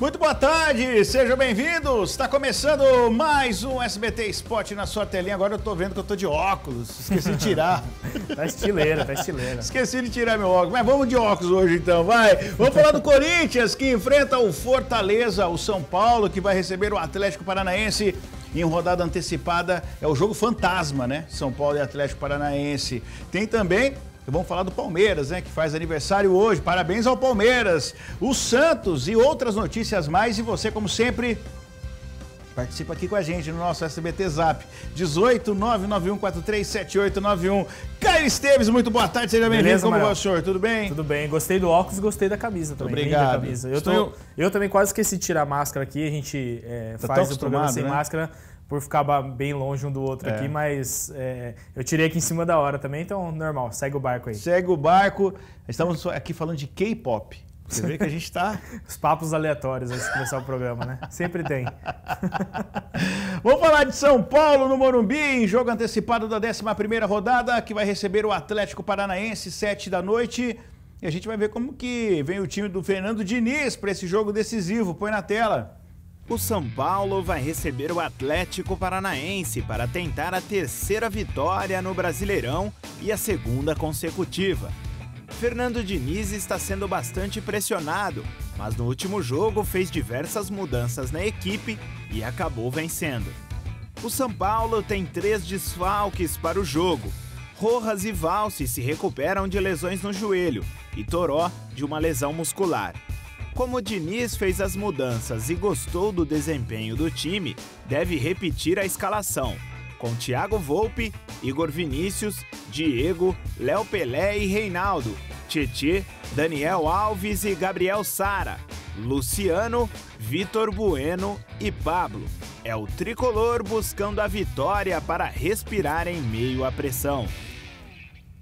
Muito boa tarde, sejam bem-vindos. Está começando mais um SBT Sport na sua telinha. Agora eu tô vendo que eu tô de óculos, esqueci de tirar. tá estileira, tá estileira. Esqueci de tirar meu óculos, mas vamos de óculos hoje então, vai. Vamos falar do Corinthians que enfrenta o Fortaleza, o São Paulo que vai receber o Atlético Paranaense em rodada antecipada. É o jogo fantasma, né? São Paulo e Atlético Paranaense. Tem também então vamos falar do Palmeiras, né? Que faz aniversário hoje. Parabéns ao Palmeiras, o Santos e outras notícias mais. E você, como sempre, participa aqui com a gente no nosso SBT Zap 18991437891. Caio Esteves, muito boa tarde, seja bem-vindo. Como vai o senhor? Tudo bem? Tudo bem. Gostei do óculos e gostei da camisa também. Obrigado. Camisa. Eu, tô, eu também quase esqueci de tirar a máscara aqui. A gente é, faz o programa sem né? máscara por ficar bem longe um do outro é. aqui, mas é, eu tirei aqui em cima da hora também, então normal, segue o barco aí. Segue o barco. Estamos aqui falando de K-pop. Você vê que a gente está. Os papos aleatórios antes de começar o programa, né? Sempre tem. Vamos falar de São Paulo no Morumbi, em jogo antecipado da 11 rodada, que vai receber o Atlético Paranaense, 7 da noite. E a gente vai ver como que vem o time do Fernando Diniz para esse jogo decisivo. Põe na tela o São Paulo vai receber o Atlético Paranaense para tentar a terceira vitória no Brasileirão e a segunda consecutiva. Fernando Diniz está sendo bastante pressionado, mas no último jogo fez diversas mudanças na equipe e acabou vencendo. O São Paulo tem três desfalques para o jogo. Rojas e Valse se recuperam de lesões no joelho e Toró de uma lesão muscular. Como o Diniz fez as mudanças e gostou do desempenho do time, deve repetir a escalação, com Thiago Volpe, Igor Vinícius, Diego, Léo Pelé e Reinaldo, Tietê, Daniel Alves e Gabriel Sara, Luciano, Vitor Bueno e Pablo. É o tricolor buscando a vitória para respirar em meio à pressão.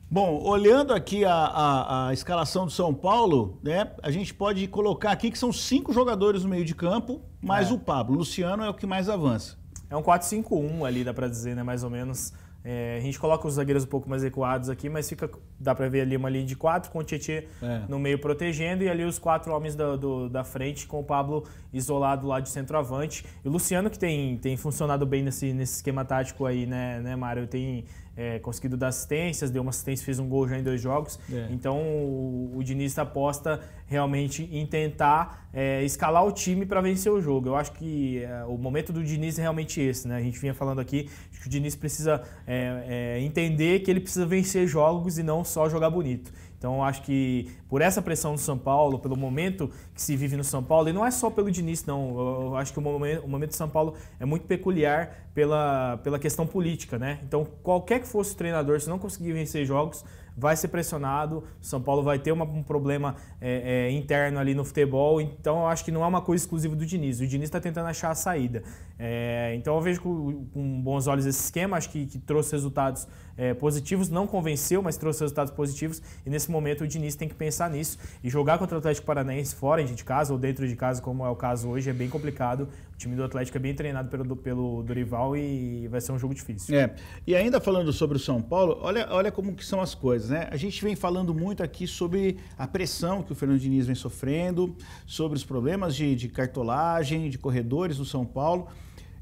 Bom, olhando aqui a, a, a, escalação do São Paulo, né, a gente pode colocar aqui que são cinco jogadores no meio de campo, mais é. o Pablo. Luciano é o que mais avança. É um 4-5-1 ali, dá para dizer, né, mais ou menos. É, a gente coloca os zagueiros um pouco mais recuados aqui, mas fica dá para ver ali uma linha de quatro, com o Tietchan é. no meio protegendo e ali os quatro homens da, do, da frente, com o Pablo isolado lá de centroavante. E o Luciano, que tem, tem funcionado bem nesse, nesse esquema tático aí, né, né Mário? Tem é, conseguido dar assistências, deu uma assistência, fez um gol já em dois jogos. É. Então o, o Diniz aposta realmente em tentar é, escalar o time para vencer o jogo. Eu acho que é, o momento do Diniz é realmente esse, né? A gente vinha falando aqui Acho que o Diniz precisa é, é, entender que ele precisa vencer jogos e não só jogar bonito. Então, acho que por essa pressão do São Paulo, pelo momento que se vive no São Paulo, e não é só pelo Diniz, não. Eu acho que o momento, o momento do São Paulo é muito peculiar pela, pela questão política, né? Então, qualquer que fosse o treinador, se não conseguir vencer jogos, vai ser pressionado, o São Paulo vai ter uma, um problema é, é, interno ali no futebol, então eu acho que não é uma coisa exclusiva do Diniz. O Diniz está tentando achar a saída. É, então eu vejo com, com, bons olhos esse esquema, acho que, que trouxe resultados é, positivos, não convenceu, mas trouxe resultados positivos e nesse momento o Diniz tem que pensar nisso e jogar contra o Atlético Paranaense fora de casa ou dentro de casa, como é o caso hoje, é bem complicado. O time do Atlético é bem treinado pelo, pelo Dorival e vai ser um jogo difícil. É. E ainda falando sobre o São Paulo, olha, olha como que são as coisas, né? A gente vem falando muito aqui sobre a pressão que o Fernando Diniz vem sofrendo, sobre os problemas de, de cartolagem, de corredores no São Paulo.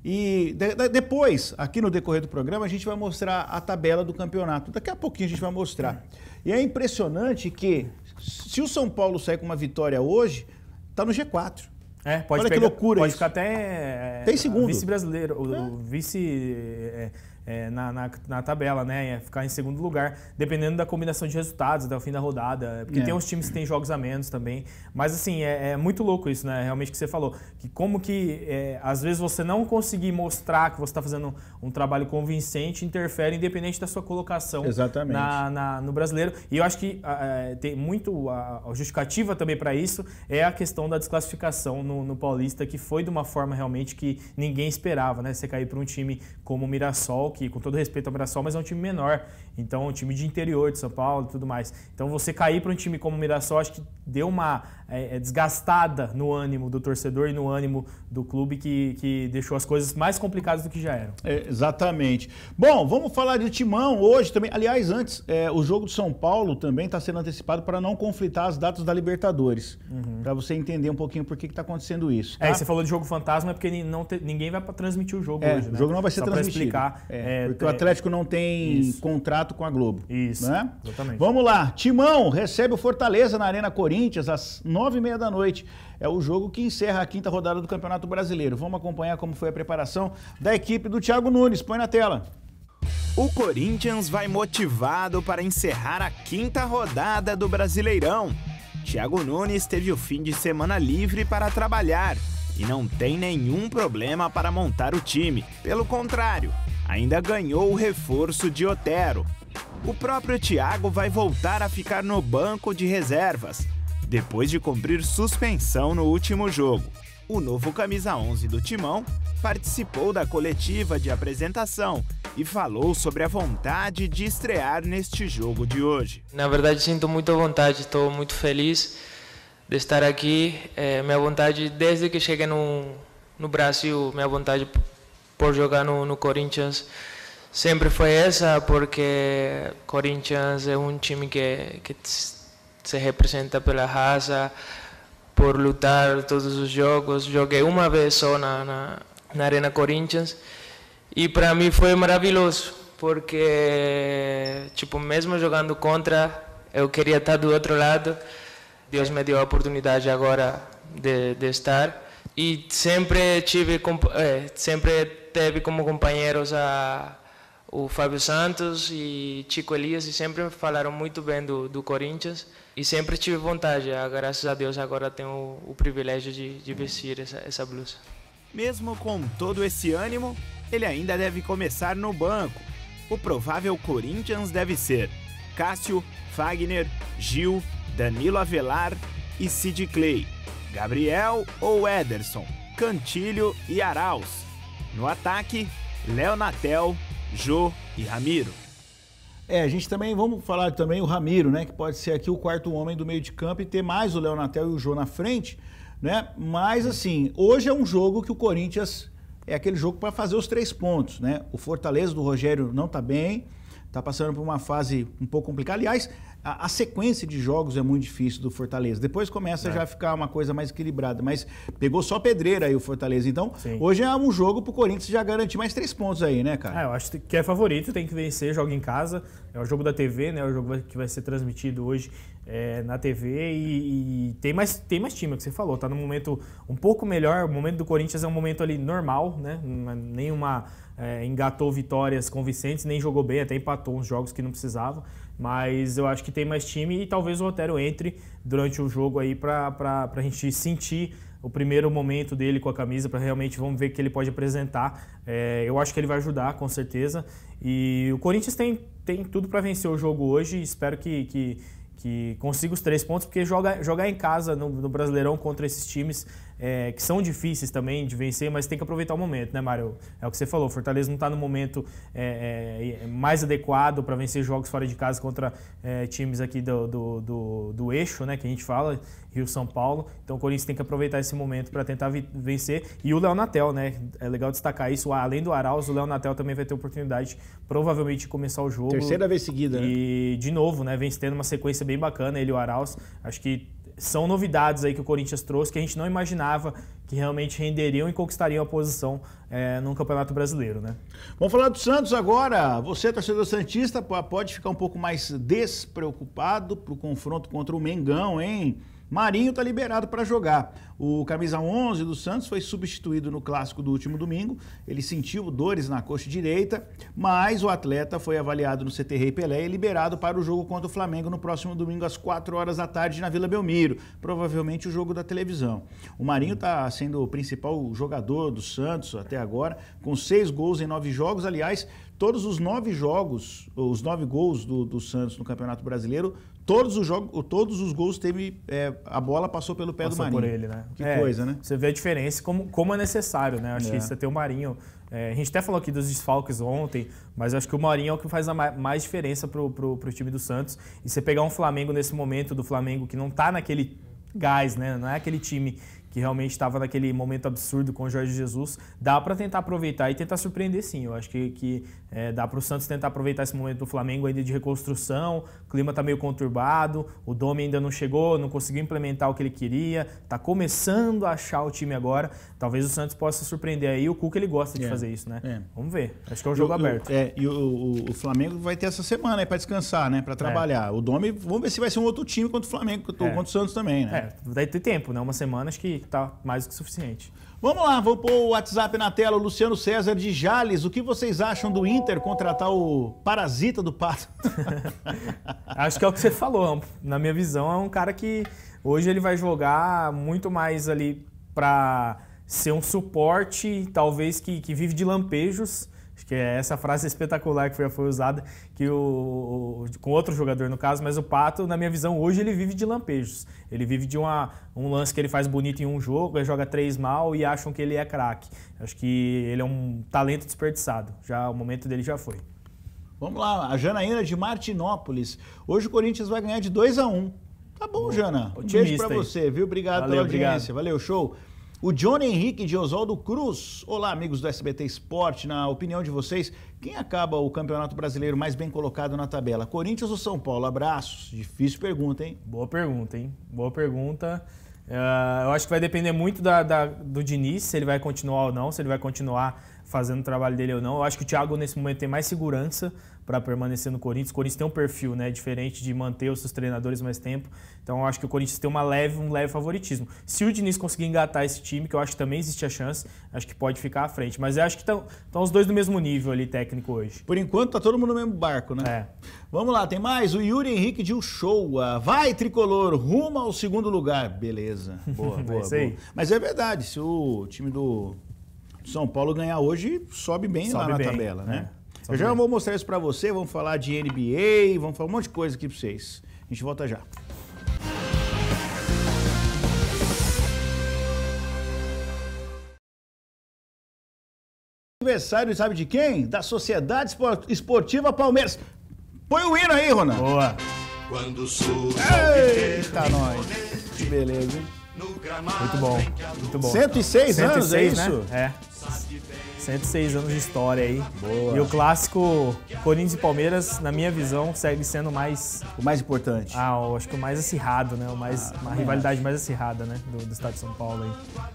E de, de, depois, aqui no decorrer do programa, a gente vai mostrar a tabela do campeonato. Daqui a pouquinho a gente vai mostrar. E é impressionante que, se o São Paulo sair com uma vitória hoje, está no G4. É, pode Olha pegar, que loucura Pode isso. ficar até... Tem segundo. Vice-brasileiro, o, é. o vice... É, é, na, na, na, tabela, né? Ia é ficar em segundo lugar, dependendo da combinação de resultados até o fim da rodada. É, porque é. tem uns times que têm jogos a menos também. Mas assim, é, é muito louco isso, né? Realmente que você falou. Que como que é, às vezes você não conseguir mostrar que você está fazendo um, trabalho convincente interfere independente da sua colocação Exatamente. Na, na no brasileiro. E eu acho que tem muito a, a justificativa também para isso é a questão da desclassificação no, no Paulista, que foi de uma forma realmente que ninguém esperava, né? Você cair para um time como o Mirassol que com todo respeito ao Mirassol, mas é um time menor. Então, um time de interior de São Paulo e tudo mais. Então, você cair para um time como o Mirassol, acho que deu uma é, é, desgastada no ânimo do torcedor e no ânimo do clube que, que deixou as coisas mais complicadas do que já eram. É, exatamente. Bom, vamos falar de Timão hoje também. Aliás, antes, é, o jogo do São Paulo também está sendo antecipado para não conflitar as datas da Libertadores. Uhum. Para você entender um pouquinho por que está acontecendo isso. É, tá? É, você falou de jogo fantasma, é porque não te, ninguém vai transmitir o jogo é, hoje. Né? O jogo não vai ser Só transmitido. Pra explicar. É. É, é, porque tem... o é. Atlético não tem Isso. contrato com a Globo. Isso. Né? Exatamente. Vamos lá. Timão recebe o Fortaleza na Arena Corinthians às nove e meia da noite. É o jogo que encerra a quinta rodada do Campeonato Brasileiro. Vamos acompanhar como foi a preparação da equipe do Thiago Nunes. Põe na tela. O Corinthians vai motivado para encerrar a quinta rodada do Brasileirão. Thiago Nunes teve o fim de semana livre para trabalhar e não tem nenhum problema para montar o time. Pelo contrário, ainda ganhou o reforço de Otero. O próprio Thiago vai voltar a ficar no banco de reservas, depois de cumprir suspensão no último jogo. O novo camisa 11 do Timão participou da coletiva de apresentação e falou sobre a vontade de estrear neste jogo de hoje. Na verdade, sinto muita vontade, estou muito feliz de estar aqui. É, minha vontade, desde que cheguei no, no Brasil, minha vontade por jogar no, no Corinthians sempre foi essa, porque Corinthians é um time que, que se representa pela raça, por lutar todos os jogos. Joguei uma vez só na, na, na Arena Corinthians e para mim foi maravilhoso, porque tipo mesmo jogando contra, eu queria estar do outro lado. Deus me deu a oportunidade agora de, de estar e sempre tive é, sempre teve como companheiros a, o Fábio Santos e Chico Elias, e sempre falaram muito bem do, do Corinthians. E sempre tive vontade, ah, graças a Deus agora tenho o, o privilégio de, de vestir essa, essa blusa. Mesmo com todo esse ânimo, ele ainda deve começar no banco. O provável Corinthians deve ser Cássio, Wagner, Gil, Danilo Avelar e Sid Clay, Gabriel ou Ederson, Cantilho e Araújo. No ataque, Léo Natel, Jô e Ramiro. É, a gente também, vamos falar também o Ramiro, né? Que pode ser aqui o quarto homem do meio de campo e ter mais o Léo Natel e o Jô na frente, né? Mas assim, hoje é um jogo que o Corinthians é aquele jogo para fazer os três pontos, né? O Fortaleza do Rogério não está bem, está passando por uma fase um pouco complicada. Aliás, a, a, sequência de jogos é muito difícil do Fortaleza. Depois começa é. já a ficar uma coisa mais equilibrada, mas pegou só pedreira aí o Fortaleza. Então, Sim. hoje é um jogo pro Corinthians já garantir mais três pontos aí, né, cara? É, eu acho que é favorito, tem que vencer, joga em casa. É o jogo da TV, né? É o jogo que vai ser transmitido hoje é, na TV e, e, tem, mais, tem mais time, é o que você falou. Tá num momento um pouco melhor. O momento do Corinthians é um momento ali normal, né? Nenhuma é, engatou vitórias convincentes, nem jogou bem, até empatou uns jogos que não precisava. Mas eu acho que tem mais time e talvez o Otero entre durante o jogo aí para a gente sentir o primeiro momento dele com a camisa para realmente vamos ver o que ele pode apresentar. É, eu acho que ele vai ajudar, com certeza. E o Corinthians tem, tem tudo para vencer o jogo hoje. Espero que, que, que consiga os três pontos, porque joga, jogar em casa no, no Brasileirão contra esses times é, que são difíceis também de vencer, mas tem que aproveitar o momento, né, Mário? É o que você falou, Fortaleza não está no momento é, é, mais adequado para vencer jogos fora de casa contra é, times aqui do, do, do, do, eixo, né, que a gente fala, Rio-São Paulo. Então o Corinthians tem que aproveitar esse momento para tentar vencer. E o Léo Natel, né? É legal destacar isso. Além do Arauz, o Léo Natel também vai ter oportunidade, provavelmente, de começar o jogo. Terceira vez seguida, e, né? E, de novo, né, vem tendo uma sequência bem bacana, ele e o Arauz. Acho que são novidades aí que o Corinthians trouxe que a gente não imaginava que realmente renderiam e conquistariam a posição é, no Campeonato Brasileiro, né? Vamos falar do Santos agora. Você, torcedor Santista, pode ficar um pouco mais despreocupado para o confronto contra o Mengão, hein? Marinho está liberado para jogar. O camisa 11 do Santos foi substituído no clássico do último domingo. Ele sentiu dores na coxa direita, mas o atleta foi avaliado no CT Rei Pelé e liberado para o jogo contra o Flamengo no próximo domingo às 4 horas da tarde na Vila Belmiro, provavelmente o jogo da televisão. O Marinho está sendo o principal jogador do Santos até agora, com seis gols em nove jogos. Aliás, Todos os nove jogos, os nove gols do, do Santos no Campeonato Brasileiro, todos os, jogos, todos os gols teve. É, a bola passou pelo pé passou do Marinho. por ele, né? Que é, coisa, né? Você vê a diferença, como, como é necessário, né? Acho é. que você tem o Marinho. É, a gente até falou aqui dos desfalques ontem, mas acho que o Marinho é o que faz a mais diferença pro, pro, pro time do Santos. E você pegar um Flamengo nesse momento do Flamengo que não tá naquele gás, né? Não é aquele time que realmente estava naquele momento absurdo com o Jorge Jesus, dá para tentar aproveitar e tentar surpreender sim. Eu acho que, que é, dá para o Santos tentar aproveitar esse momento do Flamengo ainda de reconstrução. O clima está meio conturbado, o Domi ainda não chegou, não conseguiu implementar o que ele queria, está começando a achar o time agora. Talvez o Santos possa surpreender aí. O Cuca ele gosta de é, fazer isso, né? É. Vamos ver. Acho que é um jogo o, aberto. É, o, e o, o, Flamengo vai ter essa semana aí para descansar, né? Para trabalhar. É. O Domi, vamos ver se vai ser um outro time contra o Flamengo, contra o é. Santos também, né? É, vai ter tempo, né? Uma semana acho que está mais do que suficiente. Vamos lá, vou pôr o WhatsApp na tela, Luciano César de Jales. O que vocês acham do Inter contratar o parasita do Pato? Acho que é o que você falou. É na minha visão, é um cara que hoje ele vai jogar muito mais ali para ser um suporte, talvez que, que vive de lampejos, Acho que é essa frase espetacular que já foi usada, que o, com outro jogador no caso, mas o Pato, na minha visão, hoje ele vive de lampejos. Ele vive de uma, um lance que ele faz bonito em um jogo, ele joga três mal e acham que ele é craque. Acho que ele é um talento desperdiçado. Já O momento dele já foi. Vamos lá, a Janaína de Martinópolis. Hoje o Corinthians vai ganhar de 2 a 1 um. Tá bom, Jana. Um beijo pra aí. você, viu? Obrigado Valeu, pela audiência. Obrigado. Valeu, show. O Johnny Henrique de Oswaldo Cruz. Olá, amigos do SBT Esporte. Na opinião de vocês, quem acaba o Campeonato Brasileiro mais bem colocado na tabela? Corinthians ou São Paulo? Abraços. Difícil pergunta, hein? Boa pergunta, hein? Boa pergunta. Uh, eu acho que vai depender muito da, da, do Diniz, se ele vai continuar ou não, se ele vai continuar fazendo o trabalho dele ou não. Eu acho que o Thiago, nesse momento, tem mais segurança para permanecer no Corinthians. O Corinthians tem um perfil né, diferente de manter os seus treinadores mais tempo. Então, eu acho que o Corinthians tem uma leve, um leve favoritismo. Se o Diniz conseguir engatar esse time, que eu acho que também existe a chance, acho que pode ficar à frente. Mas eu acho que estão os dois no mesmo nível ali, técnico, hoje. Por enquanto, tá todo mundo no mesmo barco, né? É. Vamos lá, tem mais. O Yuri Henrique de Uchoa. Vai, Tricolor, rumo ao segundo lugar. Beleza. Boa, é boa, boa. Mas é verdade, se o time do são Paulo ganhar hoje sobe bem sobe na bem, tabela, né? É, Eu já bem. vou mostrar isso para você, vamos falar de NBA, vamos falar um monte de coisa aqui para vocês. A gente volta já. Aniversário, sabe de quem? Da Sociedade Esportiva Palmeiras. Põe o hino aí, Ronaldo. Boa. Quando Eita, nós. Que beleza, hein? Muito bom, muito bom. 106, 106 anos, é isso? Né? É. 106 anos de história aí. Boa. E o clássico Corinthians e Palmeiras, na minha visão, segue sendo mais. O mais importante. Ah, eu acho que o mais acirrado, né? O mais, ah, é. rivalidade acho. mais acirrada, né? Do, do, estado de São Paulo aí.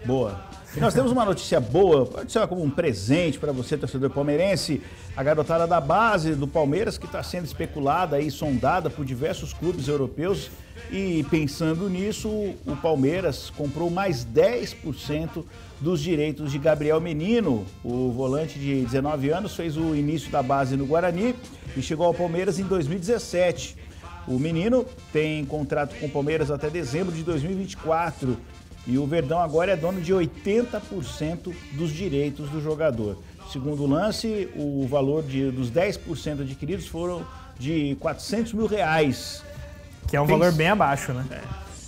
Boa. Nós temos uma notícia boa, pode ser como um presente para você, torcedor palmeirense. A garotada da base do Palmeiras, que está sendo especulada e sondada por diversos clubes europeus, e pensando nisso, o Palmeiras comprou mais 10% dos direitos de Gabriel Menino. O volante de 19 anos fez o início da base no Guarani e chegou ao Palmeiras em 2017. O menino tem contrato com o Palmeiras até dezembro de 2024 e o Verdão agora é dono de 80% dos direitos do jogador. Segundo o lance, o valor de, dos 10% adquiridos foram de 400 mil reais. Que é um Tem valor isso. bem abaixo, né? É.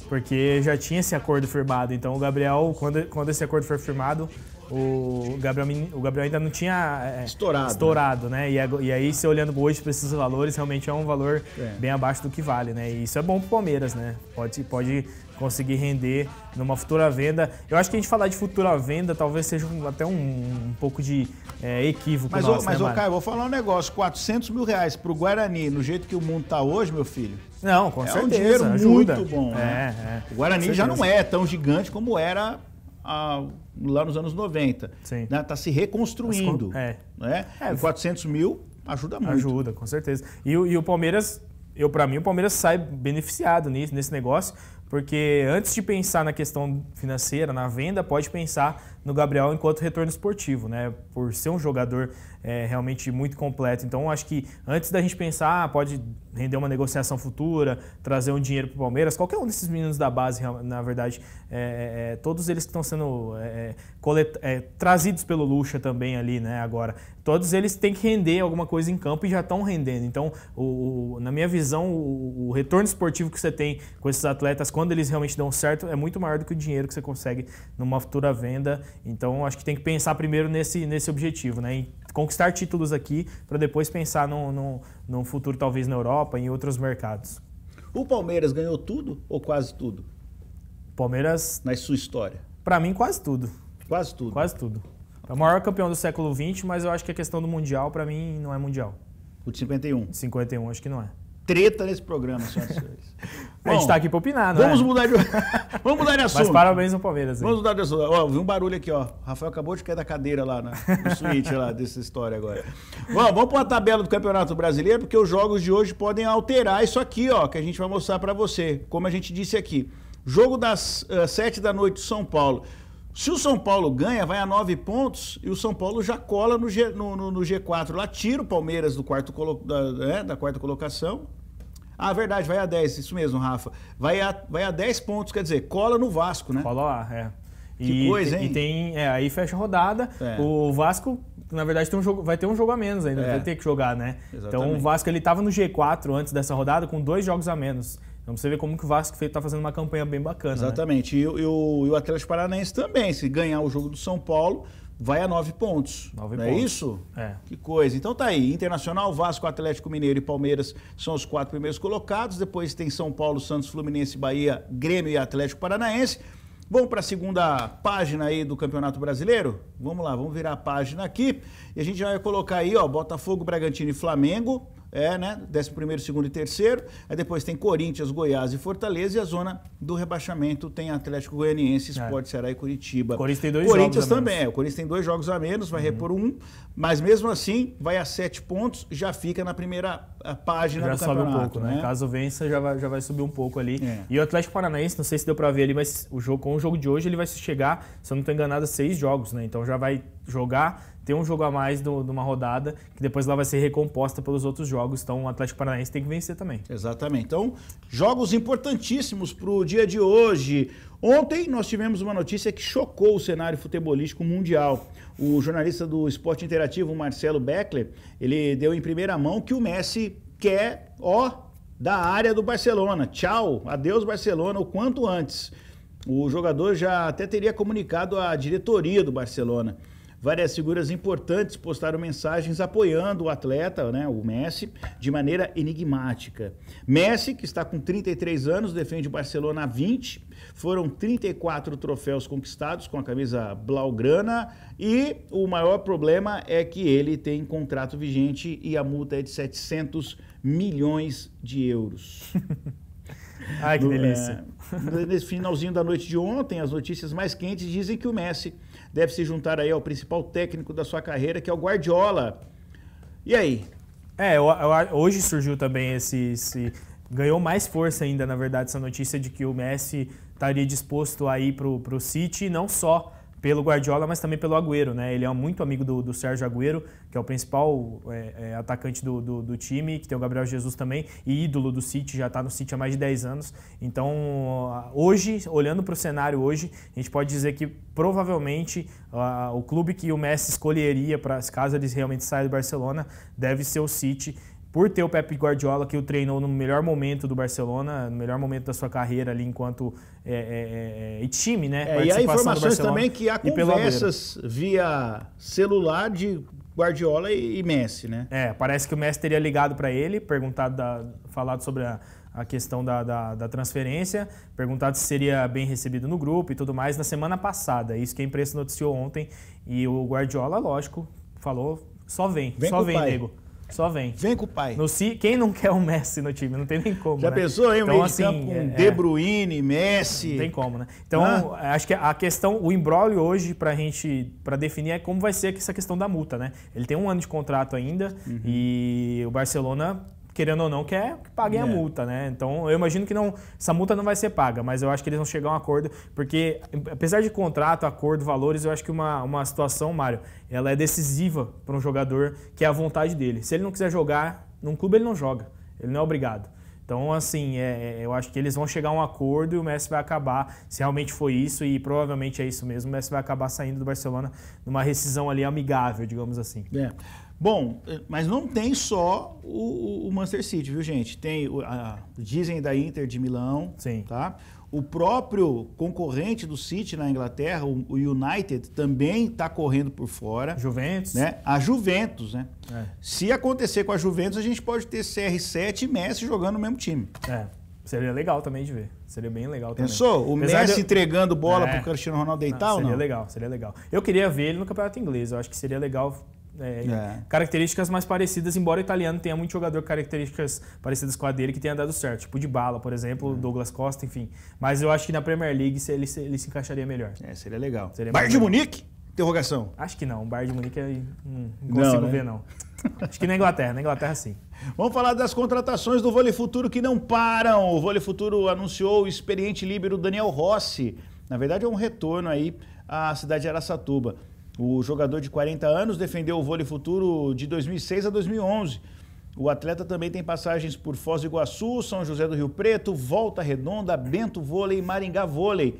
Porque já tinha esse acordo firmado. Então o Gabriel, quando, quando esse acordo foi firmado, o Gabriel, o Gabriel ainda não tinha é, estourado, né? estourado né? né? E, e, aí, se olhando hoje para esses valores, realmente é um valor é. bem abaixo do que vale, né? E isso é bom para o Palmeiras, né? Pode, pode conseguir render numa futura venda. Eu acho que a gente falar de futura venda talvez seja até um, um pouco de é, equívoco mas, nosso, né, Mas, né, ô, Caio, vou falar um negócio. 400 mil reais para o Guarani, no jeito que o mundo está hoje, meu filho... Não, com é certeza. É um dinheiro ajuda. muito bom. É, né? é. O Guarani já não é tão gigante como era ah, lá nos anos 90. Sim. Né? Tá se reconstruindo. Mas, é. Né? É, 400 mil ajuda muito. Ajuda, com certeza. E, e o Palmeiras eu para mim o Palmeiras sai beneficiado nesse negócio, porque antes de pensar na questão financeira, na venda, pode pensar no Gabriel enquanto retorno esportivo, né? Por ser um jogador é, realmente muito completo. Então, acho que antes da gente pensar, ah, pode render uma negociação futura, trazer um dinheiro para o Palmeiras, qualquer um desses meninos da base, na verdade, é, é, é, todos eles que estão sendo é, é, trazidos pelo Lucha também ali, né? Agora, todos eles têm que render alguma coisa em campo e já estão rendendo. Então, o, o, na minha visão, o, o retorno esportivo que você tem com esses atletas, quando eles realmente dão certo, é muito maior do que o dinheiro que você consegue numa futura venda. Então, acho que tem que pensar primeiro nesse, nesse objetivo, né? Em conquistar títulos aqui para depois pensar num, no no futuro talvez na Europa, em outros mercados. O Palmeiras ganhou tudo ou quase tudo? Palmeiras. Na sua história? Para mim, quase tudo. Quase tudo. Quase tudo. É o maior campeão do século XX, mas eu acho que a questão do Mundial, para mim, não é Mundial. O de 51? 51, acho que não é. Treta nesse programa, senhoras e senhores. Bom, a gente está aqui para opinar, né? vamos Mudar de, vamos mudar de assunto. Mas parabéns ao Palmeiras. Vamos mudar de assunto. Ó, vi um barulho aqui, ó. O Rafael acabou de cair da cadeira lá na, né? no suíte lá, dessa história agora. Bom, vamos para a tabela do Campeonato Brasileiro, porque os jogos de hoje podem alterar isso aqui, ó, que a gente vai mostrar para você. Como a gente disse aqui. Jogo das uh, eh, 7 da noite, São Paulo. Se o São Paulo ganha, vai a 9 pontos e o São Paulo já cola no, G, no, no, no G4 lá, tira o Palmeiras do quarto, da, né, da quarta colocação ah, verdade, vai a 10, isso mesmo, Rafa. Vai a, vai a 10 pontos, quer dizer, cola no Vasco, né? Cola lá, é. Que e, coisa, hein? E tem, é, aí fecha a rodada. É. O Vasco, na verdade, tem um jogo, vai ter um jogo a menos ainda, é. vai ter que jogar, né? Exatamente. Então o Vasco ele estava no G4 antes dessa rodada com dois jogos a menos. Então você vê como que o Vasco está fazendo uma campanha bem bacana. Né? Exatamente. Né? E, e, o, e o Atlético Paranaense também. Se ganhar o jogo do São Paulo, vai a nove pontos. Nove não é pontos. é isso? É. Que coisa. Então tá aí. Internacional, Vasco, Atlético Mineiro e Palmeiras são os quatro primeiros colocados. Depois tem São Paulo, Santos, Fluminense, Bahia, Grêmio e Atlético Paranaense. Vamos para a segunda página aí do Campeonato Brasileiro? Vamos lá, vamos virar a página aqui. E a gente vai colocar aí, ó, Botafogo, Bragantino e Flamengo é, né? 11, segundo e terceiro. Aí depois tem Corinthians, Goiás e Fortaleza. E a zona do rebaixamento tem Atlético Goianiense, é. Sport, é. Ceará e Curitiba. Corinthians tem dois Corinthians jogos também. menos. É, o Corinthians tem dois jogos a menos, vai uhum. repor um. Mas mesmo assim, vai a sete pontos, já fica na primeira a página já do sobe um pouco, né? né? Caso vença, já vai, já vai subir um pouco ali. É. E o Atlético Paranaense, não sei se deu para ver ali, mas o jogo com o jogo de hoje ele vai chegar, se eu não estou enganado, a seis jogos, né? Então já vai jogar, ter um jogo a mais do, de uma rodada, que depois lá vai ser recomposta pelos outros jogos. Então o Atlético Paranaense tem que vencer também. Exatamente. Então, jogos importantíssimos para o dia de hoje. Ontem nós tivemos uma notícia que chocou o cenário futebolístico mundial. O jornalista do Esporte Interativo, Marcelo Beckler, ele deu em primeira mão que o Messi quer, ó, da área do Barcelona. Tchau, adeus Barcelona, o quanto antes. O jogador já até teria comunicado à diretoria do Barcelona. Várias figuras importantes postaram mensagens apoiando o atleta, né, o Messi, de maneira enigmática. Messi, que está com 33 anos, defende o Barcelona há 20. Foram 34 troféus conquistados com a camisa blaugrana e o maior problema é que ele tem contrato vigente e a multa é de 700 milhões de euros. Ai, que delícia. É, no, é, nesse finalzinho da noite de ontem, as notícias mais quentes dizem que o Messi deve se juntar aí ao principal técnico da sua carreira, que é o Guardiola. E aí? É, hoje surgiu também esse, esse ganhou mais força ainda, na verdade, essa notícia de que o Messi estaria disposto a ir para o City, não só pelo Guardiola, mas também pelo Agüero, né? Ele é muito amigo do, do Sérgio Agüero, que é o principal é, é, atacante do, do, do, time, que tem o Gabriel Jesus também, e ídolo do City, já está no City há mais de 10 anos. Então, hoje, olhando para o cenário hoje, a gente pode dizer que provavelmente o clube que o Messi escolheria, pra, caso eles realmente saia do Barcelona, deve ser o City por ter o Pep Guardiola que o treinou no melhor momento do Barcelona, no melhor momento da sua carreira ali enquanto é, é, é, é time, né? É, e há informações também que há conversas via celular de Guardiola e, e, Messi, né? É, parece que o Messi teria ligado para ele, perguntado, da, falado sobre a, a questão da, da, da, transferência, perguntado se seria bem recebido no grupo e tudo mais na semana passada. Isso que a imprensa noticiou ontem e o Guardiola, lógico, falou só vem, vem só vem, pai. nego. Só vem. Vem com o pai. No, quem não quer o um Messi no time? Não tem nem como. Já né? pensou, hein? Então, assim, campo com é, é, De Bruyne, Messi. Não tem como, né? Então, ah. acho que a questão, o embrólio hoje para gente para definir é como vai ser essa questão da multa, né? Ele tem um ano de contrato ainda uhum. e o Barcelona querendo ou não, quer que paguem yeah. a é. multa, né? Então, eu imagino que não, essa multa não vai ser paga, mas eu acho que eles vão chegar a um acordo, porque apesar de contrato, acordo, valores, eu acho que uma, uma situação, Mário, ela é decisiva para um jogador, que é a vontade dele. Se ele não quiser jogar num clube, ele não joga, ele não é obrigado. Então, assim, é, é, eu acho que eles vão chegar a um acordo e o Messi vai acabar, se realmente foi isso, e provavelmente é isso mesmo, o Messi vai acabar saindo do Barcelona numa rescisão ali amigável, digamos assim. É. Yeah. Bom, eh, mas não tem só o, o Manchester City, viu, gente? Tem a, dizem da Inter de Milão, Sim. tá? O próprio concorrente do City na Inglaterra, o United, também está correndo por fora. Juventus. Né? A Juventus, né? É. Se acontecer com a Juventus, a gente pode ter CR7 e Messi jogando no mesmo time. É. Seria legal também de ver. Seria bem legal também. Pensou? O Apesar Messi de... entregando bola é. para o Cristiano Ronaldo deitar não, ou não? Seria legal, seria legal. Eu queria ver ele no Campeonato Inglês. Eu acho que seria legal é, é, características mais parecidas, embora o italiano tenha muito jogador com características parecidas com a dele que tenha dado certo. Tipo de bala, por exemplo, é. Douglas Costa, enfim. Mas eu acho que na Premier League ele, ele se encaixaria melhor. É, seria legal. Seria Bar de Munique? Interrogação. Acho que não. O Bayern de Munique é, hum, não consigo não, né? ver, não. Acho que na Inglaterra, na Inglaterra sim. Vamos falar das contratações do Vôlei Futuro que não param. O Vôlei Futuro anunciou o experiente líbero Daniel Rossi. Na verdade, é um retorno aí à cidade de Araçatuba. O jogador de 40 anos defendeu o vôlei futuro de 2006 a 2011. O atleta também tem passagens por Foz do Iguaçu, São José do Rio Preto, Volta Redonda, Bento Vôlei e Maringá Vôlei.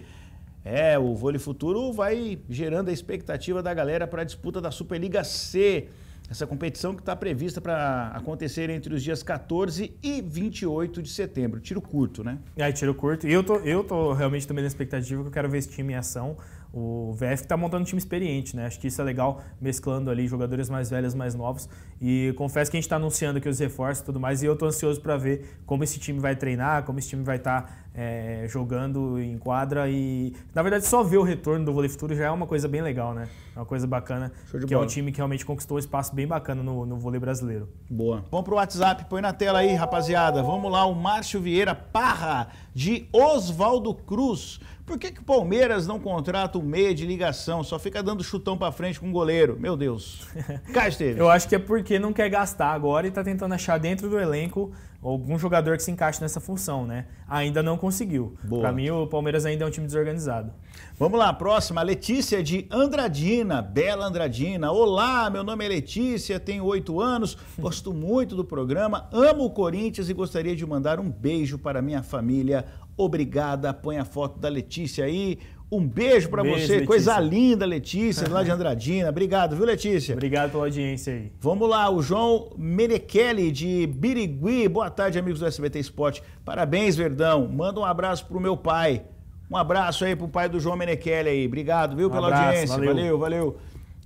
É, o vôlei futuro vai gerando a expectativa da galera para a disputa da Superliga C. Essa competição que está prevista para acontecer entre os dias 14 e 28 de setembro. Tiro curto, né? É, tiro curto. E eu tô, eu tô realmente também na expectativa que eu quero ver esse time em ação. O VF está montando um time experiente, né? Acho que isso é legal, mesclando ali jogadores mais velhos, mais novos. E confesso que a gente está anunciando aqui os reforços e tudo mais, e eu estou ansioso para ver como esse time vai treinar, como esse time vai estar tá, é, jogando em quadra. E, na verdade, só ver o retorno do Vôlei Futuro já é uma coisa bem legal, né? É uma coisa bacana, que bola. é um time que realmente conquistou um espaço bem bacana no, no vôlei brasileiro. Boa. Vamos para o WhatsApp, põe na tela aí, rapaziada. Vamos lá, o Márcio Vieira Parra, de Oswaldo Cruz. Por que, que o Palmeiras não contrata um meia de ligação? Só fica dando chutão para frente com o um goleiro. Meu Deus. Cá esteve. Eu acho que é porque não quer gastar agora e tá tentando achar dentro do elenco algum jogador que se encaixe nessa função, né? Ainda não conseguiu. Para mim, o Palmeiras ainda é um time desorganizado. Vamos lá, próxima. Letícia de Andradina, Bela Andradina. Olá, meu nome é Letícia, tenho oito anos, gosto muito do programa, amo o Corinthians e gostaria de mandar um beijo para minha família obrigada. Põe a foto da Letícia aí. Um beijo para um você, Letícia. coisa linda, Letícia, lá de Andradina. Obrigado, viu, Letícia? Obrigado pela audiência aí. Vamos lá, o João Menechelli, de Birigui. Boa tarde, amigos do SBT Esporte. Parabéns, Verdão. Manda um abraço pro meu pai. Um abraço aí pro pai do João Menechelli aí. Obrigado, viu, um pela abraço, audiência. Valeu, valeu. valeu.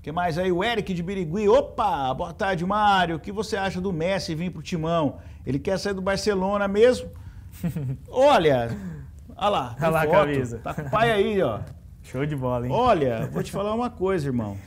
que mais aí? O Eric de Birigui. Opa, boa tarde, Mário. O que você acha do Messi vir pro Timão? Ele quer sair do Barcelona mesmo? Olha, olha lá. Olha lá a camisa. Tá com o pai aí, ó. Show de bola, hein? Olha, vou te falar uma coisa, irmão.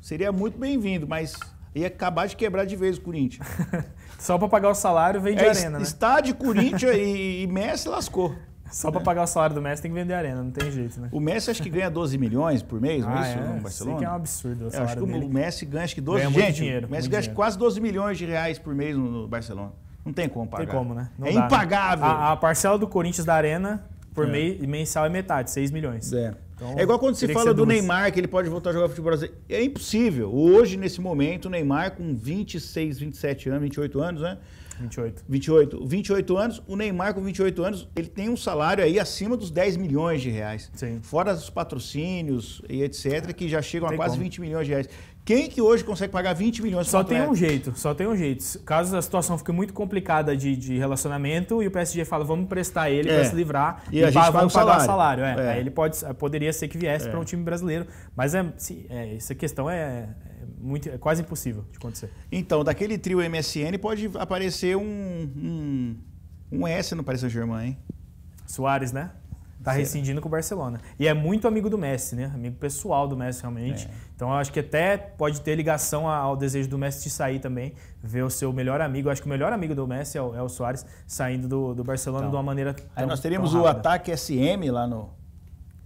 Seria muito bem-vindo, mas ia acabar de quebrar de vez o Corinthians. Só para pagar o salário vende é, arena, né? Estádio, Corinthians e, e Messi lascou. Só para pagar o salário do Messi tem que vender arena, não tem jeito, né? O Messi acho que ganha 12 milhões por mês, é ah, isso? É, no Barcelona. que é um absurdo. O é, acho que dele. o Messi ganha acho que 12 ganha gente, dinheiro. O Messi ganha dinheiro. quase 12 milhões de reais por mês no, no Barcelona. Não tem como pagar. Tem como, né? Não é dá, né? impagável. Né? A, a, parcela do Corinthians da Arena por é. mês, mensal é metade, 6 milhões. É. Então, é igual quando se fala do duas. Neymar, que ele pode voltar a jogar futebol brasileiro. É impossível. Hoje, nesse momento, o Neymar com 26, 27 anos, 28 anos, né? 28. 28. 28 anos, o Neymar com 28 anos, ele tem um salário aí acima dos 10 milhões de reais. Sim. Fora os patrocínios e etc, que já chegam a quase como. 20 milhões de reais. Quem que hoje consegue pagar 20 milhões Só tem um jeito, só tem um jeito. Caso a situação fique muito complicada de, de relacionamento e o PSG fala, vamos emprestar ele é. para se livrar e, e a gente paga, vamos pagar o salário. É, é. Aí ele pode, poderia ser que viesse para é. um time brasileiro. Mas é, sim, é, essa questão é, muito, é quase impossível de acontecer. Então, daquele trio MSN pode aparecer um, um, um S no Paris Saint-Germain, hein? Soares, né? Tá rescindindo com o Barcelona. E é muito amigo do Messi, né? Amigo pessoal do Messi, realmente. É. Então eu acho que até pode ter ligação ao desejo do Messi de sair também. Ver o seu melhor amigo, eu acho que o melhor amigo do Messi é o, é o Soares, saindo do, do Barcelona então, de uma maneira tão, Aí nós teríamos o ataque SM lá no,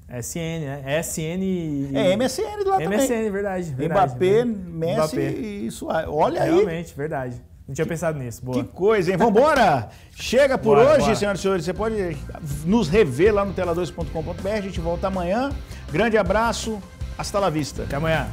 SN, né? SN e... É, MSN lá MSN, também. MSN, verdade. verdade Mbappé, né? Messi Mbappé. e Suárez. Olha Realmente, aí. Realmente, verdade. Não tinha que, pensado nisso. Boa. Que coisa, hein? Vambora! Chega por bora, hoje, bora. senhoras e senhores. Você pode nos rever lá no tela2.com.br. A gente volta amanhã. Grande abraço. Hasta la vista. Até amanhã.